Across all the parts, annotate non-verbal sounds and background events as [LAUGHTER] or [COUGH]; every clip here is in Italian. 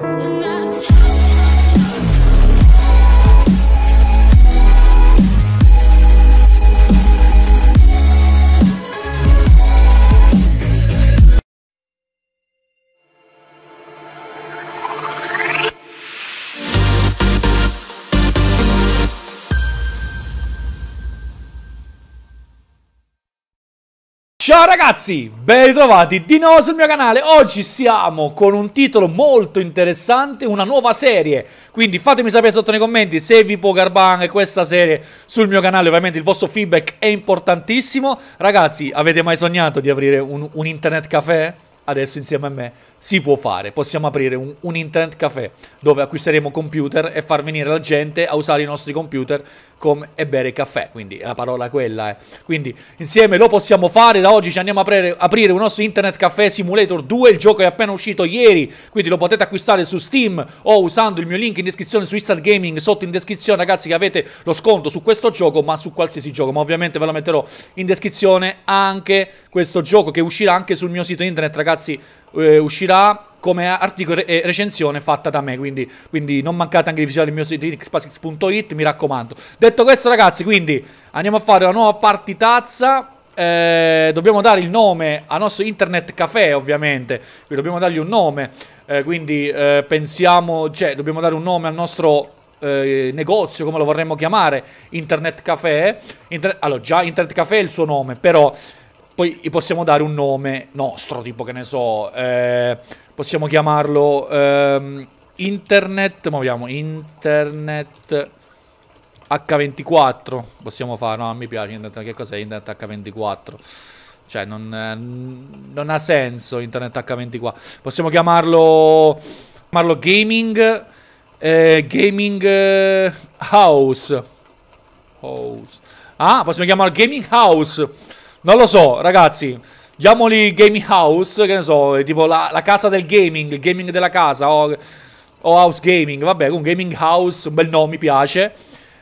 And I Ciao ragazzi, ben ritrovati di nuovo sul mio canale. Oggi siamo con un titolo molto interessante, una nuova serie. Quindi fatemi sapere sotto nei commenti se vi può garbare questa serie sul mio canale. Ovviamente il vostro feedback è importantissimo. Ragazzi, avete mai sognato di aprire un, un internet caffè? adesso insieme a me si può fare. Possiamo aprire un, un internet caffè dove acquisteremo computer e far venire la gente a usare i nostri computer com e bere caffè. Quindi la parola è quella è. Eh. Quindi insieme lo possiamo fare. Da oggi ci andiamo a aprire, aprire un nostro internet caffè simulator 2. Il gioco è appena uscito ieri. Quindi lo potete acquistare su Steam o usando il mio link in descrizione su Instant Gaming. Sotto in descrizione, ragazzi, che avete lo sconto su questo gioco, ma su qualsiasi gioco. Ma ovviamente ve lo metterò in descrizione anche questo gioco che uscirà anche sul mio sito internet, ragazzi ragazzi, eh, uscirà come articolo e recensione fatta da me. Quindi, quindi non mancate anche di visitare il mio sito xpasix.it, mi raccomando. Detto questo, ragazzi, quindi andiamo a fare una nuova partitazza. Eh, dobbiamo dare il nome al nostro internet caffè, ovviamente. Quindi dobbiamo dargli un nome. Eh, quindi eh, pensiamo, cioè, dobbiamo dare un nome al nostro eh, negozio, come lo vorremmo chiamare, internet caffè. Inter allora, già internet caffè è il suo nome, però poi possiamo dare un nome nostro, tipo che ne so, eh, possiamo chiamarlo eh, Internet, muoviamo Internet H24, possiamo fare, no, mi piace Internet, che cos'è Internet H24? Cioè non, eh, non ha senso Internet H24, possiamo chiamarlo, chiamarlo Gaming, eh, Gaming eh, House. House. Ah, possiamo chiamarlo Gaming House. Non lo so, ragazzi. Diamoli gaming house, che ne so, tipo la, la casa del gaming, il gaming della casa, o, o house gaming, vabbè, un gaming house, un bel nome, mi piace.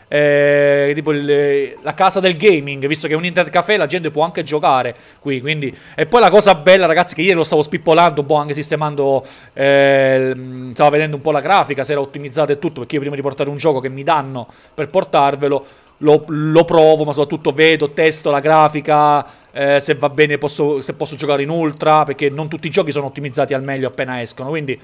Eh, tipo il, la casa del gaming, visto che è un internet cafè, la gente può anche giocare qui, quindi... E poi la cosa bella, ragazzi, che ieri lo stavo spippolando un boh, po', anche sistemando... Eh, stavo vedendo un po' la grafica, se era ottimizzata e tutto, perché io prima di portare un gioco che mi danno per portarvelo lo, lo provo, ma soprattutto vedo, testo la grafica, eh, se va bene posso, se posso giocare in ultra, perché non tutti i giochi sono ottimizzati al meglio appena escono, quindi...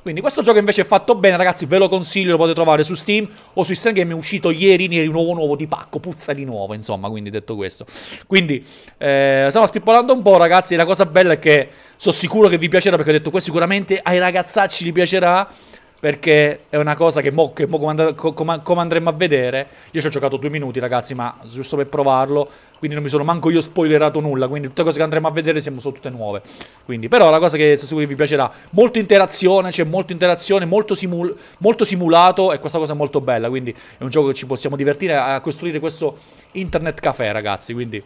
Quindi questo gioco invece è fatto bene, ragazzi, ve lo consiglio, lo potete trovare su Steam o su Steam Game, è uscito ieri, ieri nuovo nuovo di pacco, puzza di nuovo, insomma, quindi detto questo. Quindi eh, stiamo spippolando un po', ragazzi, la cosa bella è che sono sicuro che vi piacerà, perché ho detto, questo sicuramente ai ragazzacci gli piacerà, perché è una cosa che, mo, che mo come, and- come, come, andremo a vedere, io ci ho giocato due minuti ragazzi, ma giusto per provarlo, quindi non mi sono manco io spoilerato nulla, quindi tutte le cose che andremo a vedere sono tutte nuove, quindi però la cosa che sono sicuro vi piacerà, molta interazione, c'è cioè molta interazione, molto, simul- molto, simulato e questa cosa è molto bella, quindi è un gioco che ci possiamo divertire a costruire questo internet caffè ragazzi, quindi...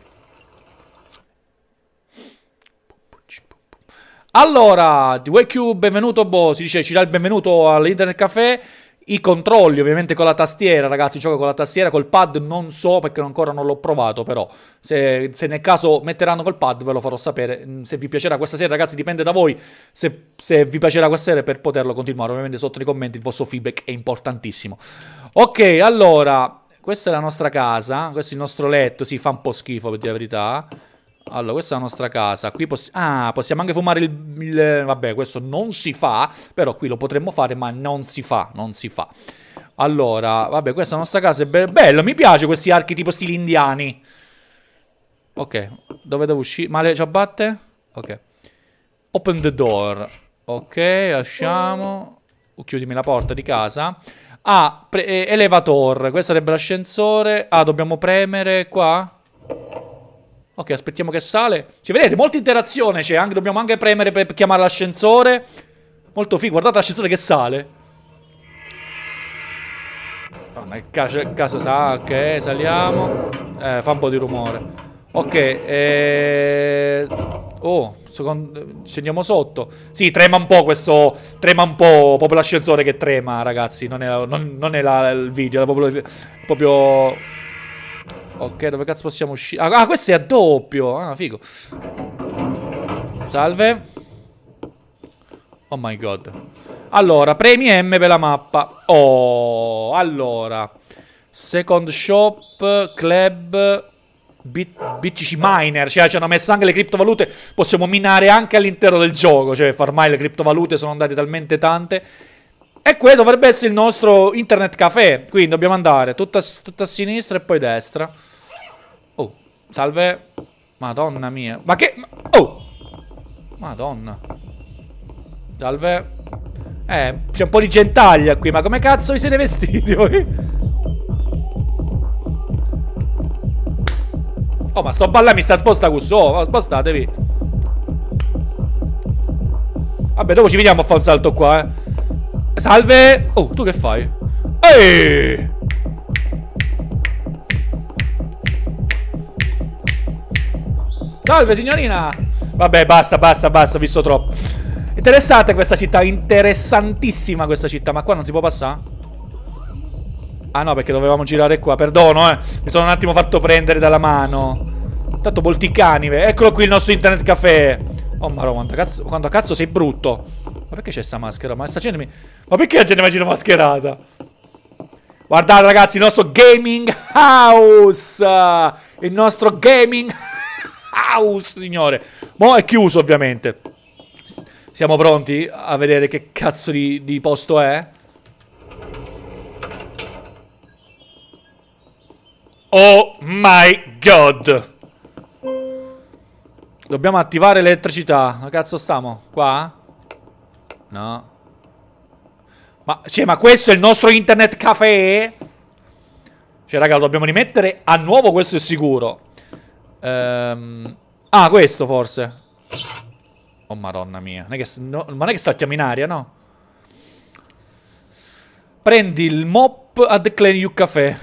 Allora, DWQ, benvenuto Bo, si dice, ci dà il benvenuto all'Internet Café. I controlli ovviamente con la tastiera, ragazzi, gioco con la tastiera, col pad non so perché ancora non l'ho provato, però se, se, nel caso metteranno col pad ve lo farò sapere. Mm, se vi piacerà questa sera, ragazzi, dipende da voi se, se vi piacerà questa sera per poterlo continuare. Ovviamente sotto nei commenti il vostro feedback è importantissimo. Ok, allora, questa è la nostra casa, questo è il nostro letto, si sì, fa un po' schifo per dire la verità. Allora, questa è la nostra casa. Qui poss ah, possiamo anche fumare il, il... Vabbè, questo non si fa, però qui lo potremmo fare, ma non si fa, non si fa. Allora, vabbè, questa nostra casa è be bella. Mi piace questi archi tipo stili indiani. Ok, dove devo uscire? Male ciabatte? Ok. Open the door. Ok, lasciamo. Oh, chiudimi la porta di casa. Ah, eh, elevator. Questo sarebbe l'ascensore. Ah, dobbiamo premere qua. Ok, aspettiamo che sale. Ci vedete, molta interazione. c'è. Cioè, anche, dobbiamo anche premere per chiamare l'ascensore. Molto figo. Guardate l'ascensore che sale. Oh, ma il caso, caso sa ok, saliamo. Eh, fa un po' di rumore. Ok, eh... Oh, secondo... scendiamo sotto. Sì, trema un po' questo... Trema un po' proprio l'ascensore che trema, ragazzi. Non è, non, non è la, il video, è proprio... proprio... Ok, dove cazzo possiamo uscire? Ah, ah, questo è a doppio. Ah, figo. Salve. Oh my god. Allora, premi M per la mappa. Oh, allora. Second shop, club, BCC miner. Cioè, ci hanno messo anche le criptovalute. Possiamo minare anche all'interno del gioco. Cioè, ormai le criptovalute sono andate talmente tante. E qui dovrebbe essere il nostro internet caffè. Quindi dobbiamo andare tutta, tutta a sinistra e poi a destra. Salve. Madonna mia. Ma che... Oh! Madonna. Salve. Eh, c'è un po' di gentaglia qui, ma come cazzo vi siete vestiti voi? Oh, ma sto ballando mi sta sposta cusso. Spostatevi. Vabbè, dopo ci vediamo a fare un salto qua, eh. Salve. Oh, tu che fai? Ehi! Salve signorina! Vabbè, basta, basta, basta, visto troppo. Interessante questa città, interessantissima questa città, ma qua non si può passare? Ah no, perché dovevamo girare qua, perdono, eh. Mi sono un attimo fatto prendere dalla mano. Tanto molti canive. Eccolo qui il nostro internet caffè. Oh maro, quanto cazzo, quanto cazzo sei brutto. Ma perché c'è sta maschera? Ma sta gente mi... Ma perché la gente mi gira mascherata? Guardate ragazzi, il nostro gaming house! Il nostro gaming house! house, signore. Mo' è chiuso, ovviamente. Siamo pronti a vedere che cazzo di, di posto è? Oh my god! Dobbiamo attivare l'elettricità. Ma cazzo stiamo? Qua? No. Ma, cioè, ma questo è il nostro internet caffè? Cioè, raga, lo dobbiamo rimettere a nuovo, questo è sicuro. Ehm... Ah, questo forse. Oh, madonna mia. Non è che, no, non è che saltiamo in aria, no? Prendi il mop a The Clan You Café.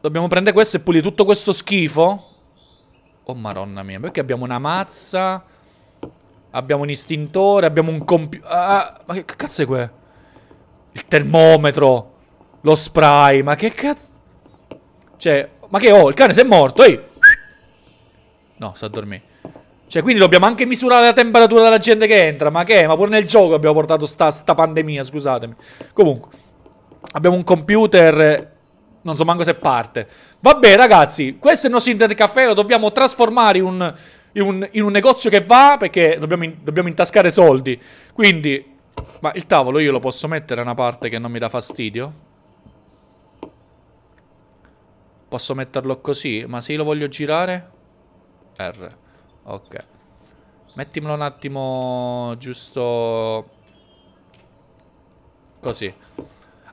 Dobbiamo prendere questo e pulire tutto questo schifo? Oh, madonna mia. Perché abbiamo una mazza... Abbiamo un istintore, abbiamo un computer... Ah, ah, ma che cazzo è quello? Il termometro. Lo spray, ma che cazzo... Cioè, ma che ho? Oh, il cane si è morto, ehi! No, sta a dormire. Cioè, quindi dobbiamo anche misurare la temperatura della gente che entra. Ma che Ma pure nel gioco abbiamo portato sta, sta pandemia, scusatemi. Comunque, abbiamo un computer... Non so manco se parte. Vabbè, ragazzi, questo è il nostro caffè, Lo dobbiamo trasformare in un, in un, in un negozio che va, perché dobbiamo, in, dobbiamo intascare soldi. Quindi... Ma il tavolo io lo posso mettere a una parte che non mi dà fastidio? Posso metterlo così? Ma se io lo voglio girare? R. Ok. Mettimelo un attimo giusto... Così.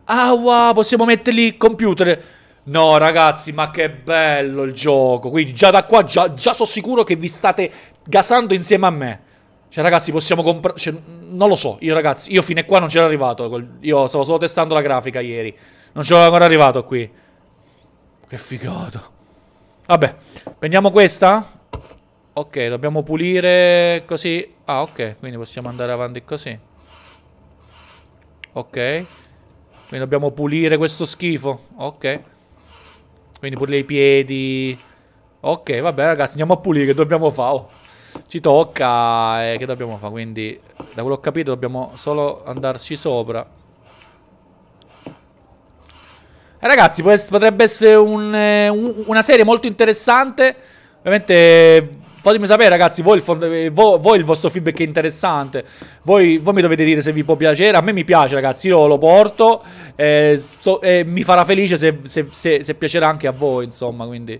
Ah, wow, possiamo metterli computer. No, ragazzi, ma che bello il gioco. Quindi già da qua, già, già sono sicuro che vi state gasando insieme a me. Cioè, ragazzi, possiamo comprare... Cioè, non lo so, io ragazzi, io fino a qua non c'ero arrivato. Io stavo solo testando la grafica ieri. Non c'ero ancora arrivato qui. Che figata. Vabbè, prendiamo questa? Ok, dobbiamo pulire così. Ah, ok, quindi possiamo andare avanti così. Ok. Quindi dobbiamo pulire questo schifo. Ok. Quindi pulire i piedi. Ok, vabbè ragazzi, andiamo a pulire, che dobbiamo fare? Oh, ci tocca, eh, che dobbiamo fare? Quindi, da quello che ho capito, dobbiamo solo andarci sopra. Ragazzi, potrebbe essere un, eh, un, una serie molto interessante. Ovviamente fatemi sapere ragazzi, voi il, eh, voi, voi il vostro feedback è interessante, voi, voi, mi dovete dire se vi può piacere, a me mi piace ragazzi, io lo porto eh, so, eh, mi farà felice se, se, se, se, piacerà anche a voi insomma, quindi...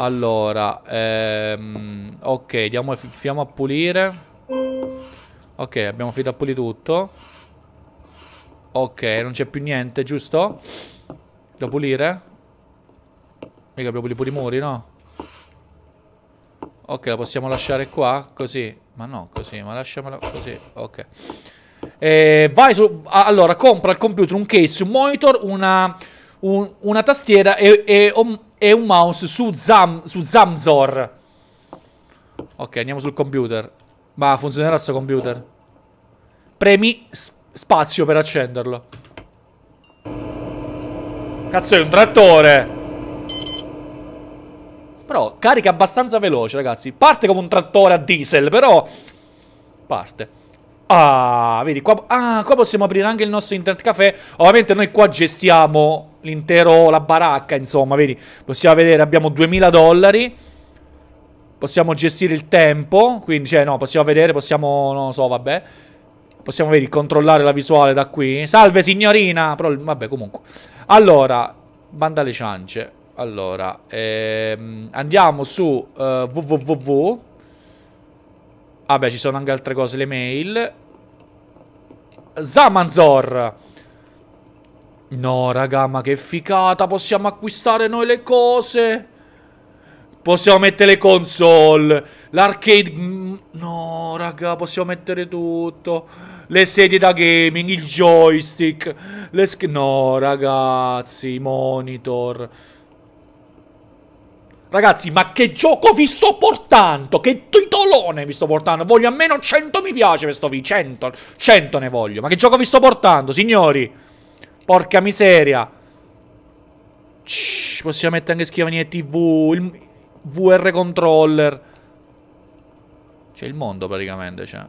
Allora, ehm, ok, diamo fiamma a pulire. Ok, abbiamo finito a pulire tutto. Ok, non c'è più niente, giusto? Da pulire? Mica devo pulire pure i muri, no? Ok, la possiamo lasciare qua? Così? Ma no, così, ma lasciamola così, ok eh, Vai su... Allora, compra al computer un case, un monitor, una... Un, una tastiera e, e, um, e, un mouse su, Zam, su Zamzor. Ok, andiamo sul computer. Ma funzionerà sto computer? Premi spazio per accenderlo. Cazzo, è un trattore! Però carica abbastanza veloce, ragazzi. Parte come un trattore a diesel, però... Parte. Ah, vedi, qua, ah, qua possiamo aprire anche il nostro internet caffè. Ovviamente noi qua gestiamo l'intero, la baracca, insomma, vedi. Possiamo vedere, abbiamo 2000 dollari. Possiamo gestire il tempo, quindi, cioè, no, possiamo vedere, possiamo, non lo so, vabbè. Possiamo, vedi, controllare la visuale da qui. Salve, signorina! Però, vabbè, comunque. Allora, banda alle ciance. Allora, ehm, andiamo su uh, www. Vabbè, ah, ci sono anche altre cose, le mail. Zamanzor. No, raga, ma che ficata. Possiamo acquistare noi le cose. Possiamo mettere le console. L'arcade... Mm, no, raga, possiamo mettere tutto le sedie da gaming, il joystick, le sch... No, ragazzi, i monitor. Ragazzi, ma che gioco vi sto portando? Che titolone vi sto portando? Voglio almeno 100 mi piace questo video. 100, 100 ne voglio. Ma che gioco vi sto portando, signori? Porca miseria. Shhh, possiamo mettere anche scrivanie TV, il VR controller. C'è il mondo praticamente, cioè.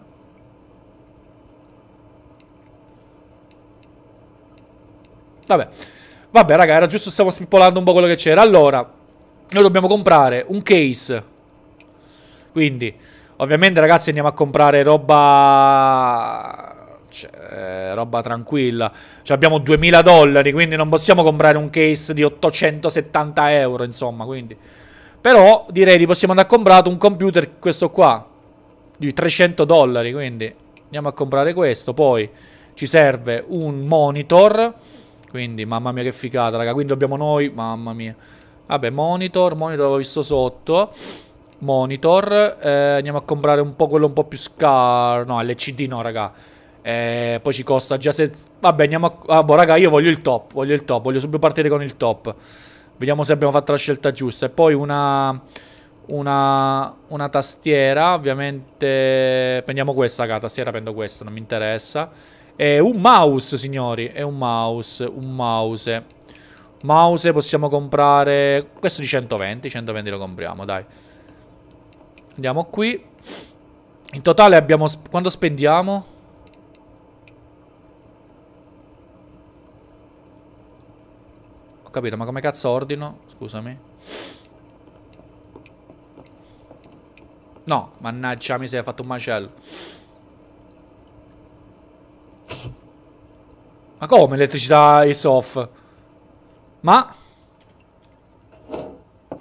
Vabbè. Vabbè, raga, era giusto stavo spippolando un po' quello che c'era. Allora, noi dobbiamo comprare un case. Quindi, ovviamente, ragazzi, andiamo a comprare roba... Cioè, eh, roba tranquilla. Cioè, abbiamo 2000 dollari, quindi non possiamo comprare un case di 870 euro, insomma, quindi... Però, direi di possiamo andare a comprare un computer, questo qua, di 300 dollari, quindi... Andiamo a comprare questo, poi ci serve un monitor... Quindi, mamma mia che figata, raga. Quindi dobbiamo noi, mamma mia. Vabbè, monitor, monitor l'avevo visto sotto. Monitor. Eh, andiamo a comprare un po' quello un po' più scar... No, LCD no, raga. Eh, poi ci costa già se... Vabbè, andiamo a... Ah, boh, raga, io voglio il top, voglio il top. Voglio subito partire con il top. Vediamo se abbiamo fatto la scelta giusta. E poi una... Una, una tastiera, ovviamente prendiamo questa, raga, tastiera prendo questa, non mi interessa. È un mouse, signori. È un mouse, un mouse. Mouse possiamo comprare... Questo di 120, 120 lo compriamo, dai. Andiamo qui. In totale abbiamo... quando spendiamo? Ho capito, ma come cazzo ordino? Scusami. No, mannaggia, mi sei fatto un macello. Ma come elettricità is off? Ma?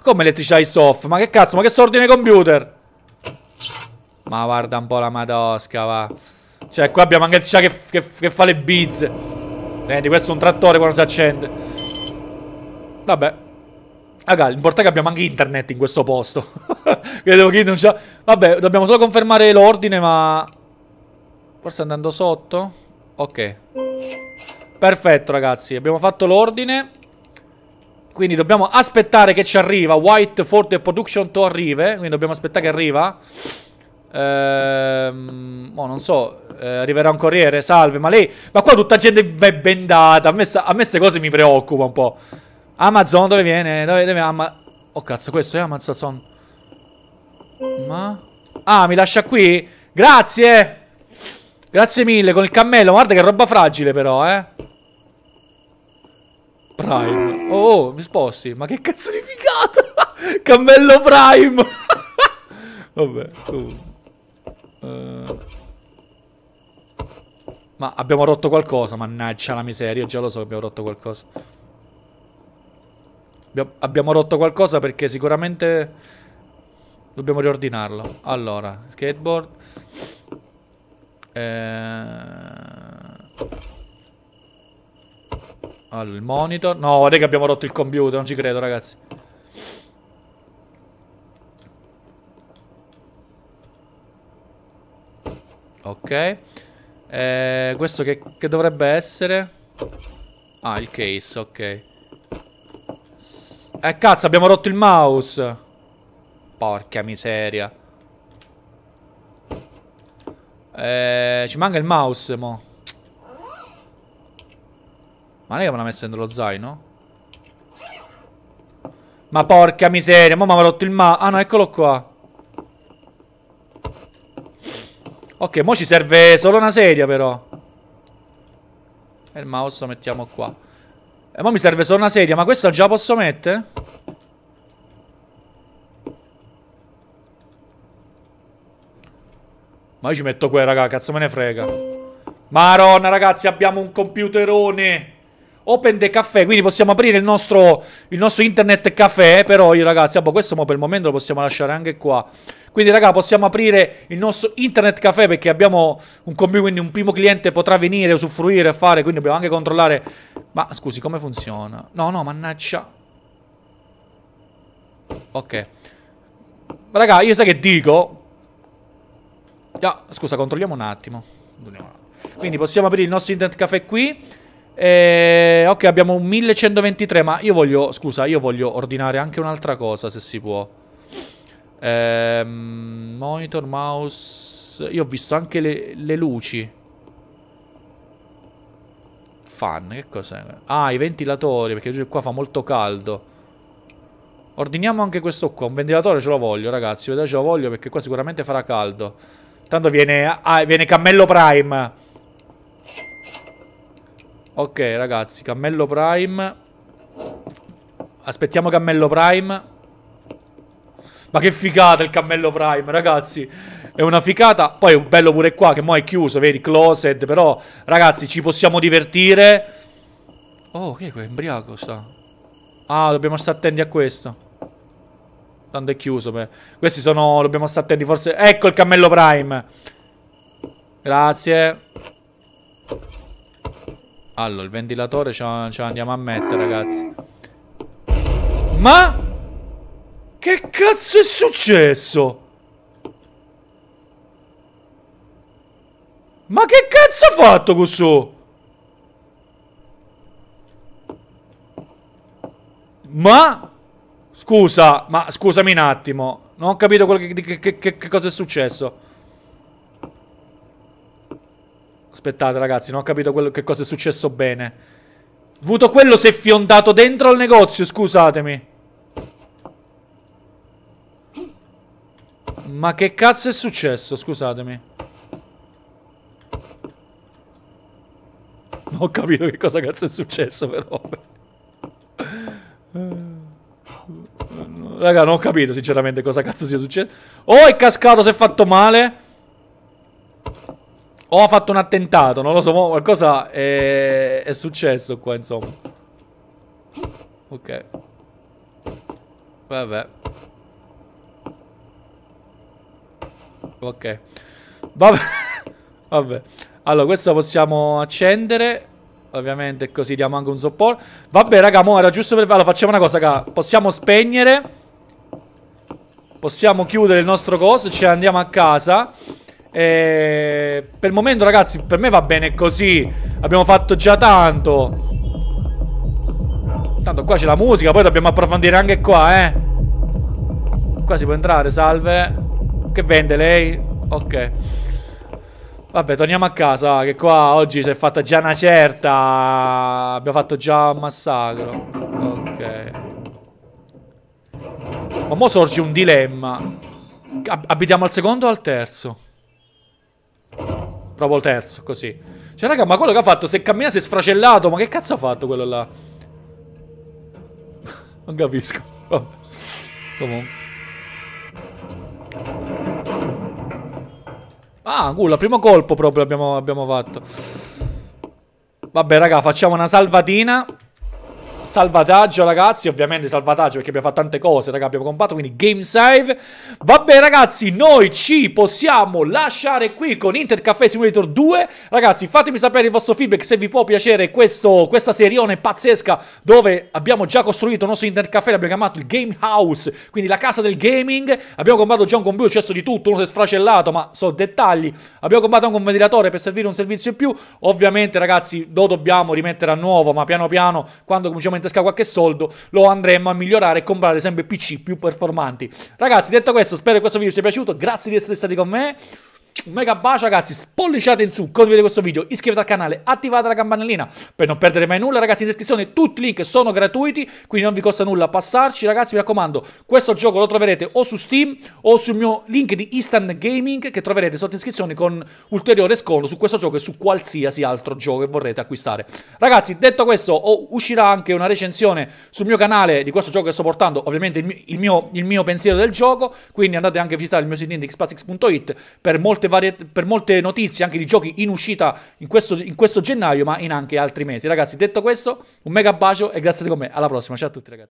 Come elettricità is off? Ma che cazzo, ma che sordi nei computer? Ma guarda un po' la madosca, va. Cioè, qua abbiamo anche elettricità che, che, che fa le bizze. Senti, questo è un trattore quando si accende. Vabbè. Raga, l'importante è che abbiamo anche internet in questo posto. [LAUGHS] Credevo che non c'ha... Vabbè, dobbiamo solo confermare l'ordine, ma... Forse andando sotto... Ok Perfetto ragazzi Abbiamo fatto l'ordine Quindi dobbiamo aspettare che ci arriva White for the production to arrive Quindi dobbiamo aspettare che arriva Ehm, oh, non so, eh, arriverà un corriere, salve, ma lei... Ma qua tutta gente è bendata, a me, a me queste cose mi preoccupa un po'. Amazon, dove viene? Dove, dove ama... Oh cazzo, questo è Amazon. Ma... Ah, mi lascia qui? Grazie! Grazie mille, con il cammello. Guarda che roba fragile però, eh. Prime. Oh, oh mi sposti. Ma che cazzo di figata. [LAUGHS] cammello Prime. [LAUGHS] Vabbè, tu. Uh. Eh. Ma abbiamo rotto qualcosa, mannaggia la miseria, già lo so che abbiamo rotto qualcosa. Abbiamo rotto qualcosa perché sicuramente dobbiamo riordinarlo. Allora, skateboard. Eh, allora, il monitor. No, che abbiamo rotto il computer, non ci credo, ragazzi. Ok. Eh, questo che, che, dovrebbe essere? Ah, il case, ok. Eh, cazzo, abbiamo rotto il mouse. Porca miseria. Eh, ci manca il mouse, mo. Ma lei è che me l'ha messo dentro lo zaino? Ma porca miseria, mo mi ha rotto il ma... Ah no, eccolo qua. Ok, mo ci serve solo una sedia però. E il mouse lo mettiamo qua. E mo mi serve solo una sedia, ma questa già la posso mettere? Ma io ci metto quella, raga, cazzo me ne frega. Maronna, ragazzi, abbiamo un computerone. Open the caffè, quindi possiamo aprire il nostro, il nostro internet caffè, eh, però io ragazzi, ah, boh, questo per il momento lo possiamo lasciare anche qua. Quindi raga, possiamo aprire il nostro internet caffè perché abbiamo un computer, quindi un primo cliente potrà venire, usufruire, fare, quindi dobbiamo anche controllare. Ma scusi, come funziona? No, no, mannaggia. Ok. Raga, io sai che dico? Ah, scusa, controlliamo un attimo. Quindi possiamo aprire il nostro internet caffè qui. Eh, ok, abbiamo un 1123, ma io voglio... Scusa, io voglio ordinare anche un'altra cosa, se si può. Eh, monitor, mouse... Io ho visto anche le, le luci. Fan, che cos'è? Ah, i ventilatori, perché qua fa molto caldo. Ordiniamo anche questo qua, un ventilatore ce lo voglio, ragazzi. Vedete, ce lo voglio perché qua sicuramente farà caldo. Tanto viene, ah, viene Cammello Prime. Ok, ragazzi, Cammello Prime. Aspettiamo Cammello Prime. Ma che figata il Cammello Prime, ragazzi. È una figata Poi è un bello pure qua, che mo' è chiuso, vedi, closed. Però, ragazzi, ci possiamo divertire. Oh, che è, è imbriaco sta. Ah, dobbiamo stare attenti a questo. Tanto è chiuso. Beh. Questi sono... Dobbiamo stare attenti. Forse... Ecco il cammello prime. Grazie. Allora, il ventilatore ce lo, andiamo a mettere, ragazzi. Ma... Che cazzo è successo? Ma che cazzo ha fatto questo? Ma... Scusa, ma scusami un attimo. Non ho capito che, che, che, che cosa è successo. Aspettate ragazzi, non ho capito quello, che cosa è successo bene. Vuto quello si è fiondato dentro al negozio, scusatemi. Ma che cazzo è successo, scusatemi. Non ho capito che cosa cazzo è successo però. Raga, non ho capito sinceramente cosa cazzo sia successo. O oh, è cascato, si è fatto male. O oh, ha fatto un attentato, non lo so. Qualcosa è, è successo qua, insomma. Ok. Vabbè. Ok. Vabbè. [LAUGHS] Vabbè. Allora, questo possiamo accendere. Ovviamente così diamo anche un supporto. Vabbè, raga, mo era giusto per... Allora, facciamo una cosa, raga. Possiamo spegnere possiamo chiudere il nostro coso, ci andiamo a casa. E per il momento, ragazzi, per me va bene così. Abbiamo fatto già tanto. Tanto qua c'è la musica, poi dobbiamo approfondire anche qua, eh. Qua si può entrare, salve. Che vende lei? Ok. Vabbè, torniamo a casa, che qua oggi si è fatta già una certa. Abbiamo fatto già un massacro. Ok. Ma mo sorge un dilemma. Ab abitiamo al secondo o al terzo? Proprio al terzo, così. Cioè, raga, ma quello che ha fatto, se cammina si è sfracellato, ma che cazzo ha fatto quello là? [LAUGHS] non capisco. Comunque. Ah, culo, primo colpo proprio abbiamo, abbiamo fatto. Vabbè, raga, facciamo una salvatina salvataggio ragazzi, ovviamente salvataggio perché abbiamo fatto tante cose, raga, abbiamo combattuto, quindi game save. Vabbè ragazzi, noi ci possiamo lasciare qui con Inter Caffè Simulator 2. Ragazzi, fatemi sapere il vostro feedback se vi può piacere questo, questa serione pazzesca dove abbiamo già costruito il nostro Inter Caffè, l'abbiamo chiamato il Game House, quindi la casa del gaming. Abbiamo combattuto già un computer, successo di tutto, uno si è sfracellato, ma so dettagli. Abbiamo combattuto anche un ventilatore per servire un servizio in più. Ovviamente ragazzi, lo dobbiamo rimettere a nuovo, ma piano piano quando cominciamo a in tasca qualche soldo, lo andremo a migliorare e comprare sempre PC più performanti. Ragazzi, detto questo, spero che questo video sia piaciuto, grazie di essere stati con me. Un mega bacio ragazzi, spolliciate in su, condividete questo video, iscrivetevi al canale, attivate la campanellina per non perdere mai nulla ragazzi, in descrizione tutti i link sono gratuiti, quindi non vi costa nulla passarci ragazzi, mi raccomando, questo gioco lo troverete o su Steam o sul mio link di Instant Gaming che troverete sotto iscrizione con ulteriore sconto su questo gioco e su qualsiasi altro gioco che vorrete acquistare. Ragazzi, detto questo, uscirà anche una recensione sul mio canale di questo gioco che sto portando, ovviamente il mio, il mio pensiero del gioco, quindi andate anche a visitare il mio sito indexpazix.it per molte per molte notizie anche di giochi in uscita in questo, in questo gennaio, ma in anche altri mesi. Ragazzi, detto questo, un mega bacio e grazie di me. Alla prossima, ciao a tutti ragazzi.